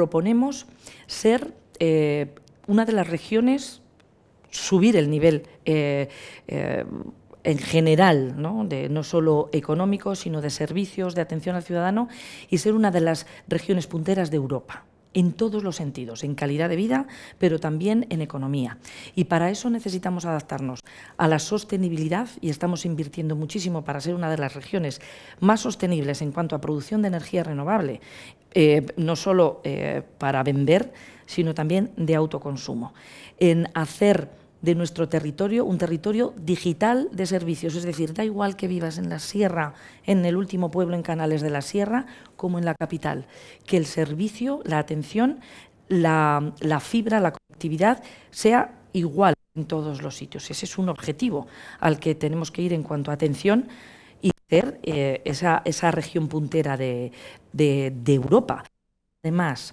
proponemos ser eh, una de las regiones, subir el nivel eh, eh, en general, ¿no? De, ¿no? solo económico, sino de servicios, de atención al ciudadano, y ser una de las regiones punteras de Europa en todos los sentidos, en calidad de vida, pero también en economía. Y para eso necesitamos adaptarnos a la sostenibilidad y estamos invirtiendo muchísimo para ser una de las regiones más sostenibles en cuanto a producción de energía renovable, eh, no solo eh, para vender, sino también de autoconsumo, en hacer de nuestro territorio, un territorio digital de servicios. Es decir, da igual que vivas en la sierra, en el último pueblo en Canales de la Sierra, como en la capital, que el servicio, la atención, la, fibra, la conectividad sea igual en todos los sitios. Ese es un objetivo al que tenemos que ir en cuanto a atención y ser eh, esa, esa, región puntera de, de Europa. Además,